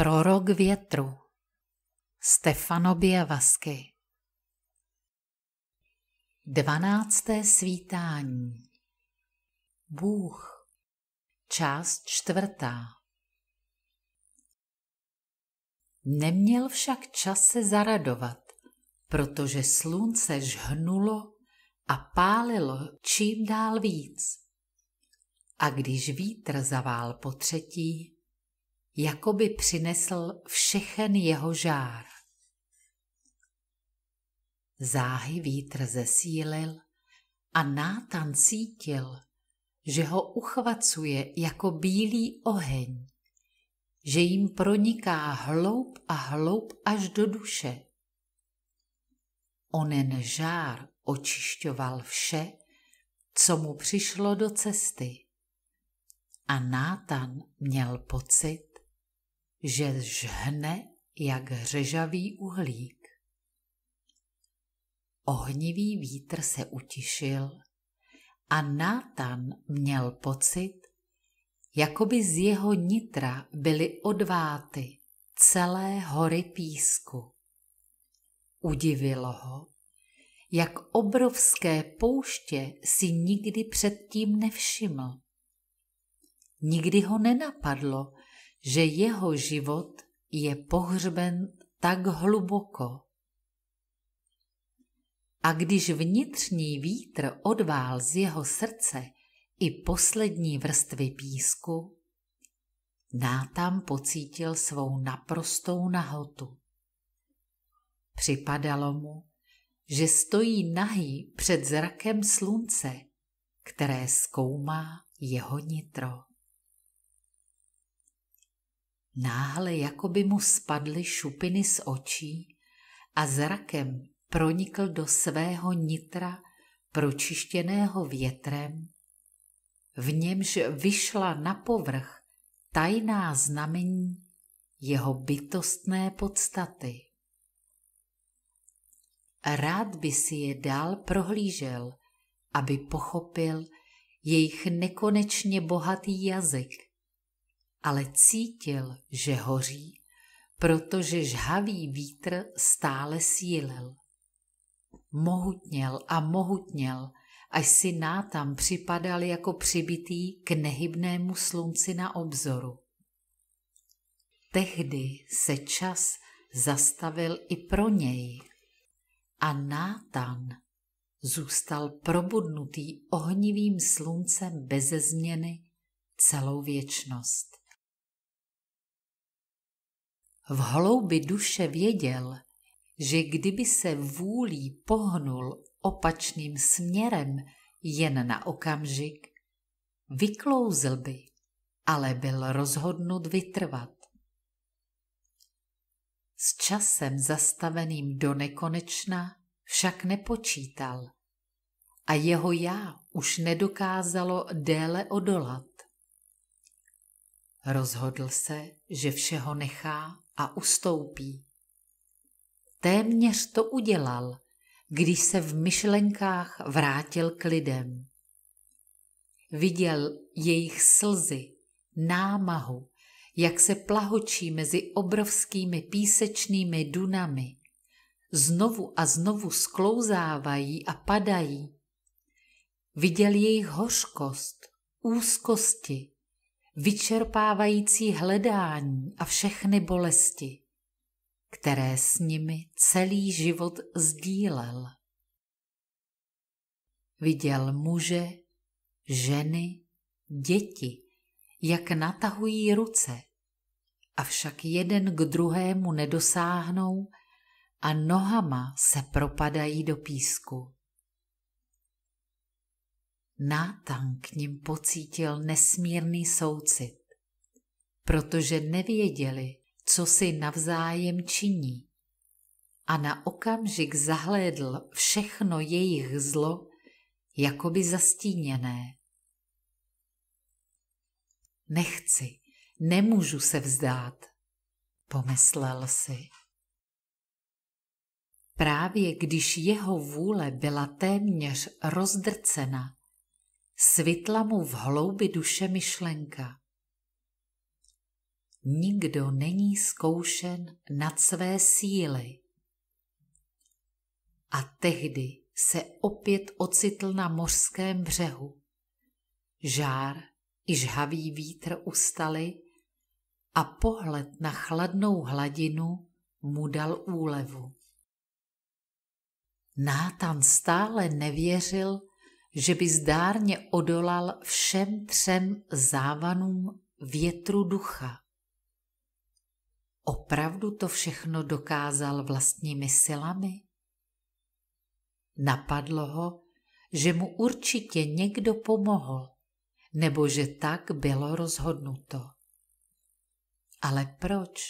Prorok větru Stefano Biavasky 12. svítání Bůh Část čtvrtá Neměl však čas se zaradovat, protože slunce žhnulo a pálilo čím dál víc. A když vítr zavál po třetí, jako by přinesl všechen jeho žár. Záhy vítr zesílil a Nátan cítil, že ho uchvacuje jako bílý oheň, že jim proniká hloub a hloub až do duše. Onen žár očišťoval vše, co mu přišlo do cesty. A Nátan měl pocit, že žhne jak řežavý uhlík. Ohnivý vítr se utišil a Nátan měl pocit, jako by z jeho nitra byly odváty celé hory písku. Udivilo ho, jak obrovské pouště si nikdy předtím nevšiml. Nikdy ho nenapadlo, že jeho život je pohřben tak hluboko. A když vnitřní vítr odvál z jeho srdce i poslední vrstvy písku, Nátam pocítil svou naprostou nahotu. Připadalo mu, že stojí nahý před zrakem slunce, které zkoumá jeho nitro. Náhle jako by mu spadly šupiny z očí a zrakem pronikl do svého nitra pročištěného větrem, v němž vyšla na povrch tajná znamení jeho bytostné podstaty. Rád by si je dál prohlížel, aby pochopil jejich nekonečně bohatý jazyk, ale cítil, že hoří, protože žhavý vítr stále sílil. Mohutněl a mohutněl, až si nátam připadal jako přibitý k nehybnému slunci na obzoru. Tehdy se čas zastavil i pro něj a Nátan zůstal probudnutý ohnivým sluncem beze změny celou věčnost v hloubi duše věděl, že kdyby se vůlí pohnul opačným směrem jen na okamžik, vyklouzl by, ale byl rozhodnut vytrvat. S časem zastaveným do nekonečna však nepočítal a jeho já už nedokázalo déle odolat. Rozhodl se, že všeho nechá a ustoupí. Téměř to udělal, když se v myšlenkách vrátil k lidem. Viděl jejich slzy, námahu, jak se plahočí mezi obrovskými písečnými dunami. Znovu a znovu sklouzávají a padají. Viděl jejich hořkost, úzkosti, vyčerpávající hledání a všechny bolesti, které s nimi celý život sdílel. Viděl muže, ženy, děti, jak natahují ruce, avšak jeden k druhému nedosáhnou a nohama se propadají do písku. Nátan k ním pocítil nesmírný soucit, protože nevěděli, co si navzájem činí. A na okamžik zahlédl všechno jejich zlo, jakoby zastíněné. Nechci, nemůžu se vzdát, pomyslel si. Právě když jeho vůle byla téměř rozdrcena, svitla mu v hloubi duše myšlenka. Nikdo není zkoušen nad své síly. A tehdy se opět ocitl na mořském břehu. Žár i žhavý vítr ustali a pohled na chladnou hladinu mu dal úlevu. Nátan stále nevěřil, že by zdárně odolal všem třem závanům větru ducha. Opravdu to všechno dokázal vlastními silami? Napadlo ho, že mu určitě někdo pomohl, nebo že tak bylo rozhodnuto. Ale proč?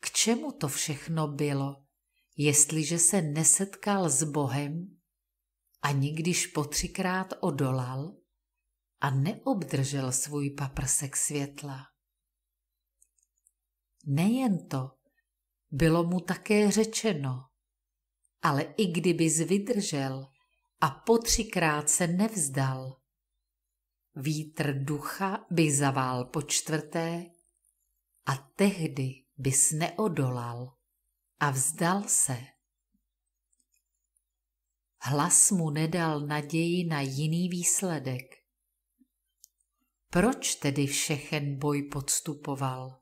K čemu to všechno bylo, jestliže se nesetkal s Bohem ani když po třikrát odolal a neobdržel svůj paprsek světla. Nejen to, bylo mu také řečeno, ale i kdyby vydržel a po třikrát se nevzdal, vítr ducha by zavál po čtvrté a tehdy bys neodolal a vzdal se hlas mu nedal naději na jiný výsledek. Proč tedy všechen boj podstupoval?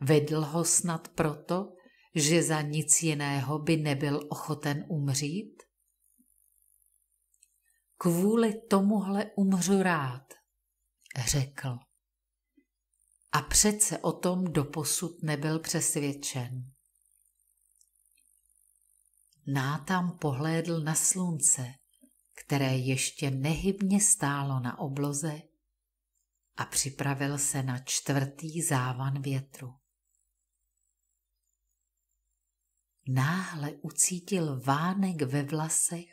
Vedl ho snad proto, že za nic jiného by nebyl ochoten umřít? Kvůli tomuhle umřu rád, řekl. A přece o tom doposud nebyl přesvědčen. Nátam pohlédl na slunce, které ještě nehybně stálo na obloze a připravil se na čtvrtý závan větru. Náhle ucítil vánek ve vlasech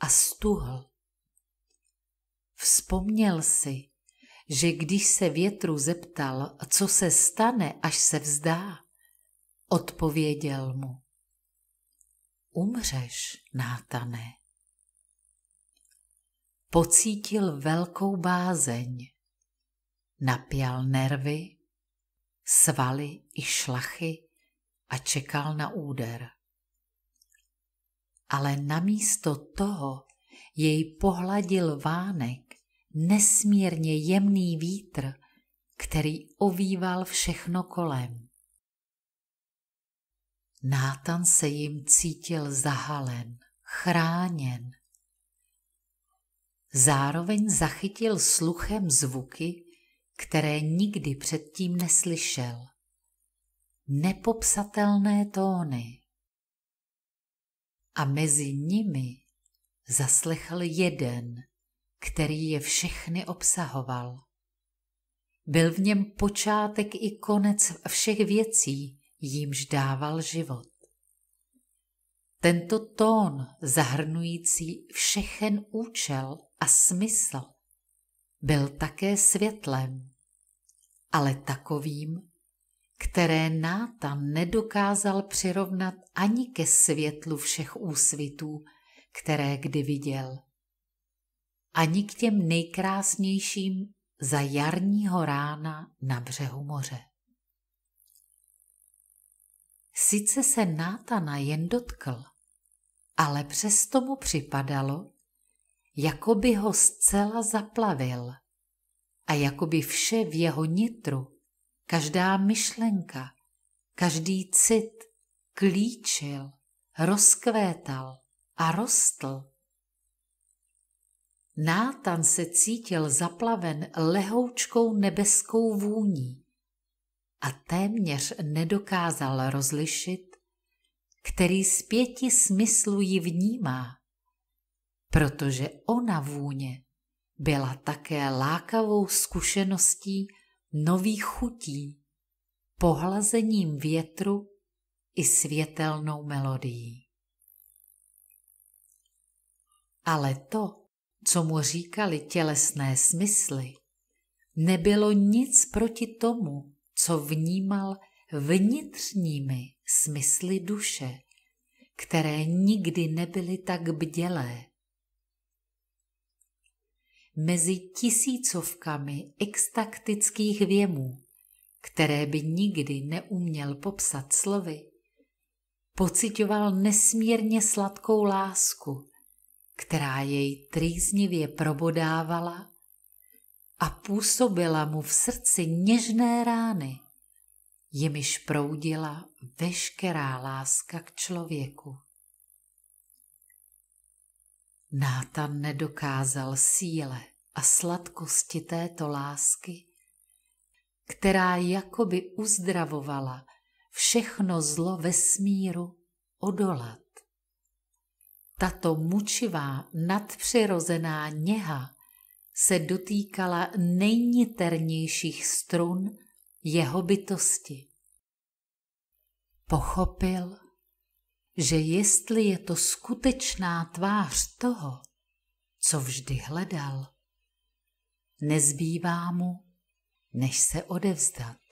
a stuhl. Vzpomněl si, že když se větru zeptal, co se stane, až se vzdá, odpověděl mu umřeš, Nátane. Pocítil velkou bázeň, napjal nervy, svaly i šlachy a čekal na úder. Ale namísto toho jej pohladil vánek, nesmírně jemný vítr, který ovýval všechno kolem. Nátan se jim cítil zahalen, chráněn. Zároveň zachytil sluchem zvuky, které nikdy předtím neslyšel. Nepopsatelné tóny. A mezi nimi zaslechl jeden, který je všechny obsahoval. Byl v něm počátek i konec všech věcí, jímž dával život. Tento tón zahrnující všechen účel a smysl byl také světlem, ale takovým, které Nátan nedokázal přirovnat ani ke světlu všech úsvitů, které kdy viděl, ani k těm nejkrásnějším za jarního rána na břehu moře. Sice se Nátana jen dotkl, ale přesto mu připadalo, jako by ho zcela zaplavil a jako by vše v jeho nitru, každá myšlenka, každý cit klíčil, rozkvétal a rostl. Nátan se cítil zaplaven lehoučkou nebeskou vůní, a téměř nedokázal rozlišit, který z pěti smyslů ji vnímá, protože ona vůně byla také lákavou zkušeností nových chutí, pohlazením větru i světelnou melodií. Ale to, co mu říkali tělesné smysly, nebylo nic proti tomu, co vnímal vnitřními smysly duše, které nikdy nebyly tak bdělé. Mezi tisícovkami extaktických věmů, které by nikdy neuměl popsat slovy, pocitoval nesmírně sladkou lásku, která jej trýznivě probodávala a působila mu v srdci něžné rány, jimiž proudila veškerá láska k člověku. Nátan nedokázal síle a sladkosti této lásky, která jakoby uzdravovala všechno zlo ve smíru odolat. Tato mučivá nadpřirozená něha se dotýkala nejniternějších strun jeho bytosti. Pochopil, že jestli je to skutečná tvář toho, co vždy hledal, nezbývá mu, než se odevzdat.